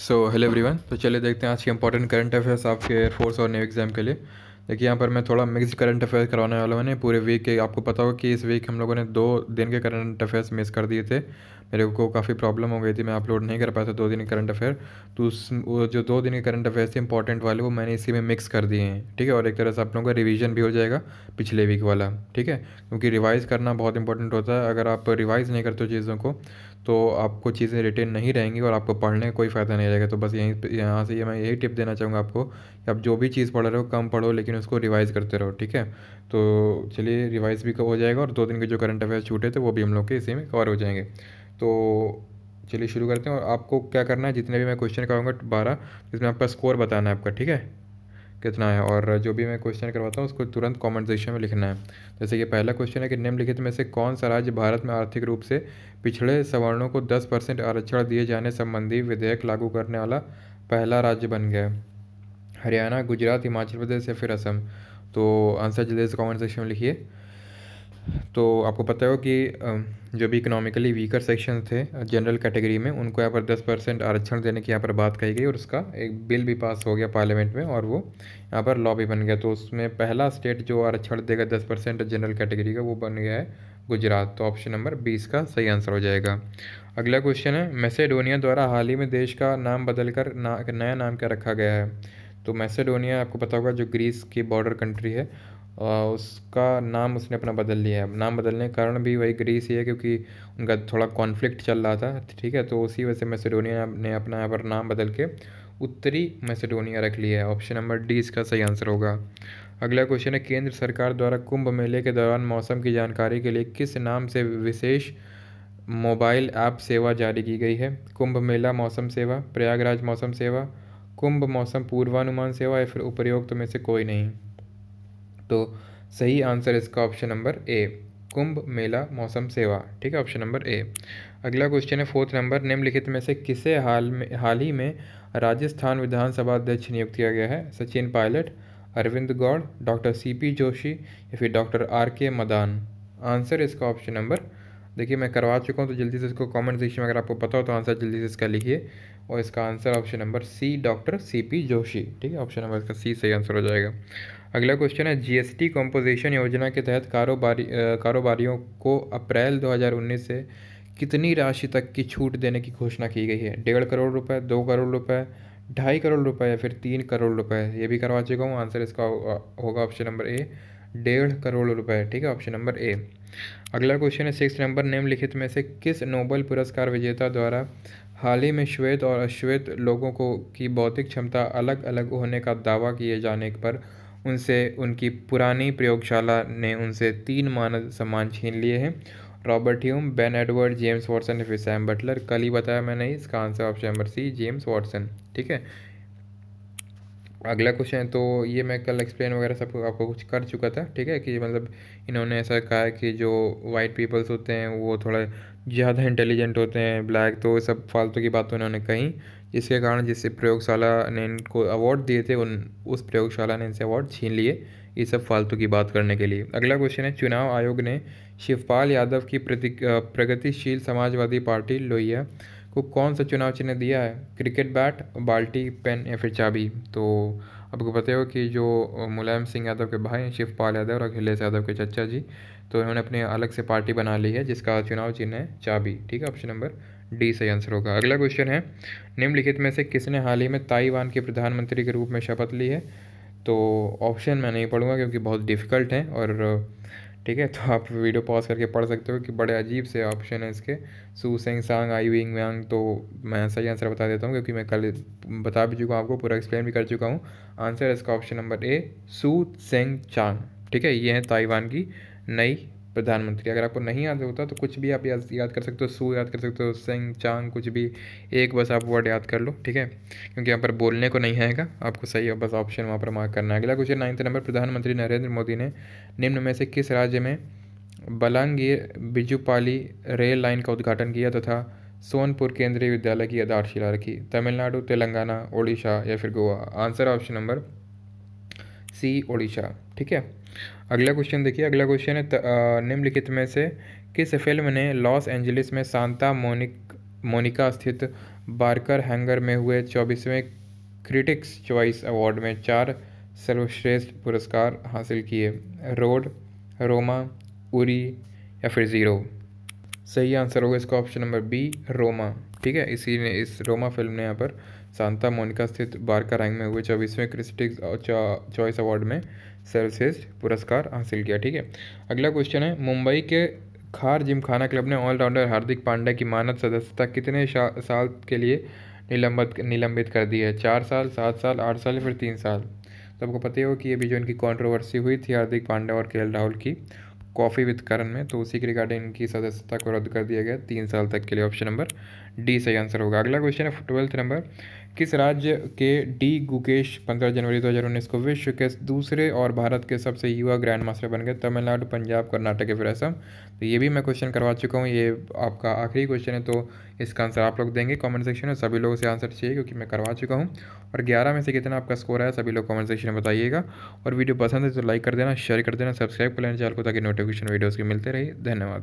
so hello everyone तो चलिए देखते हैं आज के इंपॉर्टेंट करंट अफेयर्स आपके एयरफोर्स और न्यू एग्जाम के लिए देखिए यहाँ पर मैं थोड़ा मिक्स करंट अफेयर्स करवाने वाला हूँ पूरे वीक के आपको पता होगा कि इस वीक हम लोगों ने दो दिन के करंट अफेयर्स मिस कर दिए थे मेरे को काफ़ी प्रॉब्लम हो गई थी मैं अपलोड नहीं कर पाया था दो दिन के करंट अफेयर तो उस वो जो दो दिन के करंट अफेयर्स थे इंपॉर्टेंट वाले वो मैंने इसी में मिक्स कर दिए हैं ठीक है और एक तरह से आप लोगों का रिविजन भी हो जाएगा पिछले वीक वाला ठीक है क्योंकि रिवाइज़ करना बहुत इंपॉर्टेंट होता है अगर आप रिवाइज़ नहीं करते चीज़ों को तो आपको चीज़ें रिटेन नहीं रहेंगी और आपको पढ़ने का कोई फ़ायदा नहीं रहेगा तो बस यहीं यहाँ से ये यह मैं यही टिप देना चाहूँगा आपको कि आप जो भी चीज़ पढ़ रहे हो कम पढ़ो लेकिन उसको रिवाइज़ करते रहो ठीक है तो चलिए रिवाइज़ भी हो जाएगा और दो दिन के जो करंट अफेयर्स छूटे थे वो भी हम लोग के इसी में कवर हो जाएंगे तो चलिए शुरू करते हैं और आपको क्या करना है जितने भी मैं क्वेश्चन कराऊंगा बारह जिसमें आपका स्कोर बताना है आपका ठीक है कितना है और जो भी मैं क्वेश्चन करवाता हूँ उसको तुरंत कॉमेंट सेक्शन में लिखना है जैसे कि पहला क्वेश्चन है कि निम्नलिखित में से कौन सा राज्य भारत में आर्थिक रूप से पिछड़े सवर्णों को दस परसेंट आरक्षण दिए जाने संबंधी विधेयक लागू करने वाला पहला राज्य बन गया है हरियाणा गुजरात हिमाचल प्रदेश या फिर असम तो आंसर जल्दी से कॉमेंट सेक्शन में लिखिए तो आपको पता हो कि जो भी इकोनॉमिकली वीकर सेक्शन थे जनरल कैटेगरी में उनको यहाँ पर दस परसेंट आरक्षण देने की यहाँ पर बात कही गई और उसका एक बिल भी पास हो गया पार्लियामेंट में और वो यहाँ पर लॉ भी बन गया तो उसमें पहला स्टेट जो आरक्षण देगा दस परसेंट जनरल कैटेगरी का वो बन गया है गुजरात तो ऑप्शन नंबर बीस का सही आंसर हो जाएगा अगला क्वेश्चन है मैसेडोनिया द्वारा हाल ही में देश का नाम कर ना, नया नाम क्या रखा गया है तो मैसेडोनिया आपको पता होगा जो ग्रीस की बॉर्डर कंट्री है उसका नाम उसने अपना बदल लिया है नाम बदलने का कारण भी वही ग्रीस ही है क्योंकि उनका थोड़ा कॉन्फ्लिक्ट चल रहा था ठीक है तो उसी वजह से मैसेडोनिया ने अपना यहाँ पर नाम बदल के उत्तरी मैसेडोनिया रख लिया है ऑप्शन नंबर डी इसका सही आंसर होगा अगला क्वेश्चन है केंद्र सरकार द्वारा कुंभ मेले के दौरान मौसम की जानकारी के लिए किस नाम से विशेष मोबाइल ऐप सेवा जारी की गई है कुंभ मेला मौसम सेवा प्रयागराज मौसम सेवा कुंभ मौसम पूर्वानुमान सेवा या फिर उपयोग तो में से कोई नहीं तो सही आंसर इसका ऑप्शन नंबर ए कुंभ मेला मौसम सेवा ठीक है ऑप्शन नंबर ए अगला क्वेश्चन है फोर्थ नंबर निम्नलिखित में से किसे हाल में हाल ही में राजस्थान विधानसभा अध्यक्ष नियुक्त किया गया है Sachin Pilot Arvind Gaur doctor C P Joshi या फिर doctor R K Madan answer इसका ऑप्शन नंबर देखिए मैं करवा चुका हूँ तो जल्दी से इसको कमेंट सेक्शन में अगर आपको पता हो तो आंसर जल्दी से इसका लिखिए और इसका answer option number C doctor C P Joshi ठीक है ऑप्शन नंबर इसका सी सही आंसर हो जाएगा अगला क्वेश्चन है जीएसटी कंपोजिशन योजना के तहत कारोबारी कारोबारियों को अप्रैल 2019 से कितनी राशि तक की छूट देने की घोषणा की गई है डेढ़ करोड़ रुपए दो करोड़ रुपए ढाई करोड़ रुपए या फिर तीन करोड़ रुपए ये भी करवा चुका हूँ आंसर इसका होगा ऑप्शन नंबर ए डेढ़ करोड़ रुपए ठीक है ऑप्शन नंबर ए अगला क्वेश्चन है सिक्स नंबर नेम लिखित में से किस नोबल पुरस्कार विजेता द्वारा हाल ही में श्वेत और अश्वेत लोगों को की बौद्धिक क्षमता अलग अलग होने का दावा किए जाने पर उनसे उनकी पुरानी प्रयोगशाला ने उनसे तीन मानद सम्मान छीन लिए हैं Robert Hume Ben Edward James Watson या फिर सैम बटलर कल ही बताया मैंने इसका answer option number C James Watson ठीक है अगला क्वेश्चन है तो ये मैं कल एक्सप्लेन वगैरह सब आपको कुछ कर चुका था ठीक है कि मतलब इन्होंने ऐसा कहा है कि जो वाइट पीपल्स होते हैं वो थोड़ा ज़्यादा इंटेलिजेंट होते हैं ब्लैक तो सब फालतू की बात उन्होंने कही जिसके कारण जिससे प्रयोगशाला ने इनको अवार्ड दिए थे उन उस प्रयोगशाला ने इनसे अवार्ड छीन लिए ये सब फालतू की बात करने के लिए अगला क्वेश्चन है चुनाव आयोग ने शिवपाल यादव की प्रगतिशील समाजवादी पार्टी लोहिया को कौन सा चुनाव चिन्ह दिया है क्रिकेट बैट बाल्टी पेन या फिर चाबी तो आपको पता हो कि जो मुलायम सिंह यादव के भाई हैं शिवपाल यादव और अखिलेश यादव के चचा जी तो इन्होंने अपने अलग से पार्टी बना ली है जिसका चुनाव चिन्ह है चाबी ठीक है ऑप्शन नंबर डी सही आंसर होगा अगला क्वेश्चन है निम्नलिखित में से किसने हाल ही में ताइवान के प्रधानमंत्री के रूप में शपथ ली है तो ऑप्शन मैं नहीं पढ़ूंगा क्योंकि बहुत डिफ़िकल्ट हैं और ठीक है तो आप वीडियो पॉज करके पढ़ सकते हो कि बड़े अजीब से ऑप्शन है इसके सू सेंग सांग आई विंग व्यांग तो मैं सही आंसर बता देता हूँ क्योंकि मैं कल बता भी चुका हूँ आपको पूरा एक्सप्लेन भी कर चुका हूँ आंसर इसका ऑप्शन नंबर ए सू सेंग चांग ठीक है ये है ताइवान की नई प्रधानमंत्री अगर आपको नहीं याद होता तो कुछ भी आप याद याद कर सकते हो सू याद कर सकते हो सिंह चांग कुछ भी एक बस आप वर्ड याद कर लो ठीक है क्योंकि यहाँ पर बोलने को नहीं आएगा आपको सही है बस ऑप्शन वहाँ पर मार्क करना है अगला क्वेश्चन नाइन्थ नंबर प्रधानमंत्री नरेंद्र मोदी ने निम्न में से किस राज्य में बलांगीर बिजुपाली रेल लाइन का उद्घाटन किया तथा सोनपुर केंद्रीय विद्यालय की आधारशिला रखी तमिलनाडु तेलंगाना ओडिशा या फिर Goa answer option number C Odisha ठीक है अगला क्वेश्चन देखिए अगला क्वेश्चन है निम्नलिखित में से किस फिल्म ने लॉस एंजलिस में सांता मोनिक मोनिका स्थित बार्कर हैंगर में हुए चौबीसवें क्रिटिक्स चॉइस अवार्ड में चार सर्वश्रेष्ठ पुरस्कार हासिल किए रोड रोमा उरी या फिर ज़ीरो सही आंसर होगा इसका ऑप्शन नंबर बी रोमा ठीक है इसी ने इस रोमा फिल्म ने यहाँ पर सांता मोनिका स्थित बारका रैंक में हुए चौबीसवें क्रिस्टिक्स चॉइस अवार्ड में सर्वश्रेष्ठ पुरस्कार हासिल किया ठीक है अगला क्वेश्चन है मुंबई के खार जिमखाना क्लब ने ऑलराउंडर हार्दिक पांड्या की मानद सदस्यता कितने साल के लिए निलंबित निलंबित कर दी है चार साल सात साल आठ साल या फिर तीन साल तो आपको पता ही हो कि ये भी जो इनकी कंट्रोवर्सी हुई थी हार्दिक पांड्या और के राहुल की कॉफ़ी विद करण में तो उसी के रिगार्डिंग इनकी सदस्यता को रद्द कर दिया गया तीन साल तक के लिए ऑप्शन नंबर डी सही आंसर होगा अगला क्वेश्चन है ट्वेल्थ नंबर किस राज्य के डी गुकेश 15 जनवरी 2019 को विश्व के दूसरे और भारत के सबसे युवा ग्रैंड मास्टर बन गए तमिलनाडु पंजाब कर्नाटक के फिर असम तो ये भी मैं क्वेश्चन करवा चुका हूँ ये आपका आखिरी क्वेश्चन है तो इसका आंसर आप लोग देंगे कमेंट सेक्शन में सभी लोगों से आंसर चाहिए क्योंकि मैं करवा चुका हूँ और ग्यारह में से कितना आपका स्कोर आया सभी लोग कॉमेंट सेक्शन में बताइएगा और वीडियो पसंद है तो लाइक कर देना शेयर कर देना सब्सक्राइब कर लेना चैनल को ताकि नोटिफिकेशन वीडियोज़ के मिलते रहिए धन्यवाद